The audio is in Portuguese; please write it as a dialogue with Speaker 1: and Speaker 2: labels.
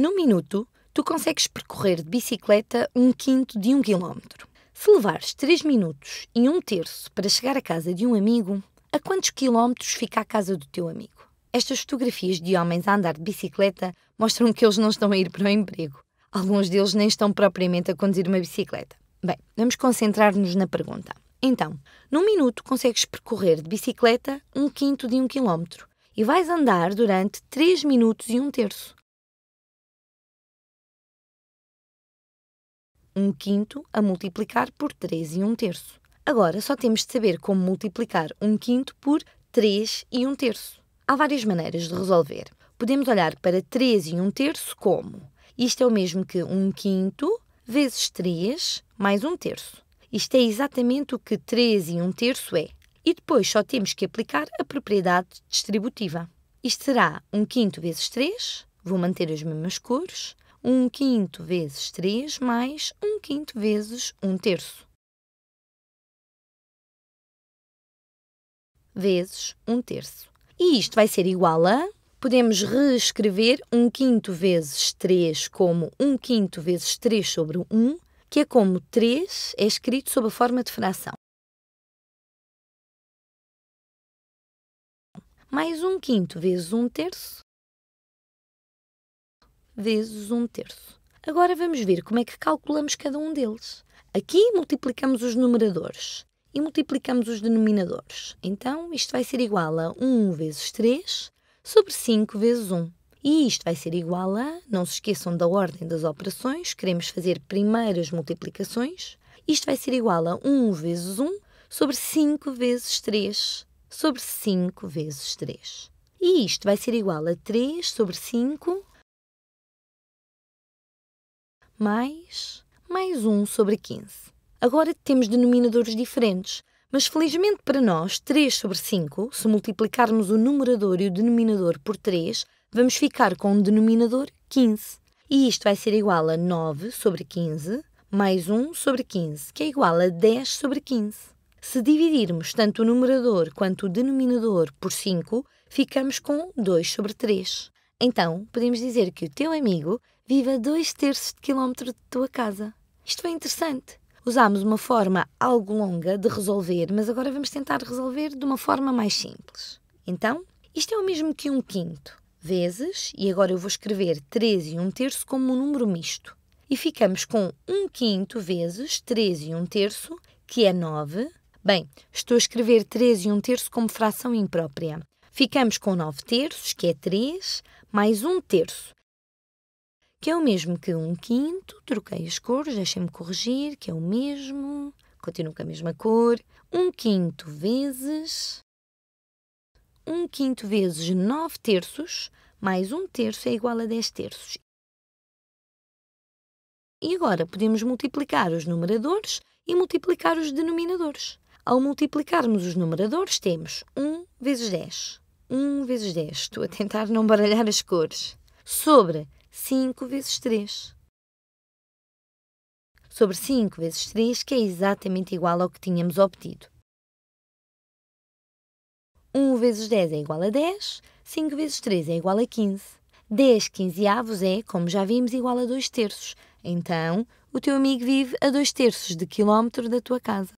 Speaker 1: Num minuto, tu consegues percorrer de bicicleta um quinto de um quilómetro. Se levares 3 minutos e um terço para chegar à casa de um amigo, a quantos quilómetros fica a casa do teu amigo? Estas fotografias de homens a andar de bicicleta mostram que eles não estão a ir para o emprego. Alguns deles nem estão propriamente a conduzir uma bicicleta. Bem, vamos concentrar-nos na pergunta. Então, num minuto consegues percorrer de bicicleta um quinto
Speaker 2: de um quilómetro e vais andar durante 3 minutos e um terço. um quinto a multiplicar por 3 e um terço. Agora só temos de saber como multiplicar um quinto por 3
Speaker 1: e um terço. Há várias maneiras de resolver. Podemos olhar para 3 e um terço como isto é o mesmo que 1 quinto vezes 3 mais 1 terço. Isto é exatamente o que 3 e 1 terço é. E depois só temos que aplicar a propriedade distributiva. Isto será 1 quinto vezes 3, vou manter as mesmas
Speaker 2: cores, 1 quinto vezes 3 mais 1 quinto vezes 1 terço. Vezes 1 terço. E isto vai ser igual a... Podemos reescrever 1 quinto vezes 3 como 1 quinto vezes 3 sobre 1, que é como 3 é escrito sob a forma de fração. Mais 1 quinto vezes 1 terço,
Speaker 1: vezes um terço. Agora vamos ver como é que calculamos cada um deles. Aqui multiplicamos os numeradores e multiplicamos os denominadores. Então, isto vai ser igual a 1 vezes 3 sobre 5 vezes 1. E isto vai ser igual a, não se esqueçam da ordem das operações, queremos fazer primeiro as multiplicações. Isto vai ser igual a 1 vezes 1 sobre 5 vezes 3 sobre 5
Speaker 2: vezes 3. E isto vai ser igual a 3 sobre 5 mais mais um sobre 15. Agora
Speaker 1: temos denominadores diferentes, mas felizmente para nós, 3 sobre 5, se multiplicarmos o numerador e o denominador por 3, vamos ficar com um denominador 15. E isto vai ser igual a 9 sobre 15 mais 1 sobre 15, que é igual a 10 sobre 15. Se dividirmos tanto o numerador quanto o denominador por 5, ficamos com 2 sobre 3. Então, podemos dizer que o teu amigo vive a 2 terços de quilómetro de tua casa. Isto é interessante. Usámos uma forma algo longa de resolver, mas agora vamos tentar resolver de uma forma mais simples. Então, isto é o mesmo que um quinto, vezes, e agora eu vou escrever 3 e 1 um terço como um número misto. E ficamos com 1 um quinto vezes 3 e 1 um terço, que é 9. Bem, estou a escrever 3 e 1 terço como fração imprópria. Ficamos com 9 terços, que é 3, mais 1 terço, que é o mesmo que 1 quinto. Troquei as cores, deixem-me corrigir, que é o mesmo. Continuo com a mesma cor. 1 quinto vezes 1 quinto vezes 9 terços, mais 1 terço é igual a 10 terços. E agora podemos multiplicar os numeradores e multiplicar os denominadores. Ao multiplicarmos os numeradores, temos 1 vezes 10. 1 vezes 10. Estou a tentar não baralhar as cores. Sobre 5
Speaker 2: vezes 3. Sobre 5 vezes 3, que é exatamente igual ao que tínhamos obtido. 1 vezes
Speaker 1: 10 é igual a 10, 5 vezes 3 é igual a 15. 10 quinzeavos é, como
Speaker 2: já vimos, igual a 2 terços. Então, o teu amigo vive a 2 terços de quilómetro da tua casa.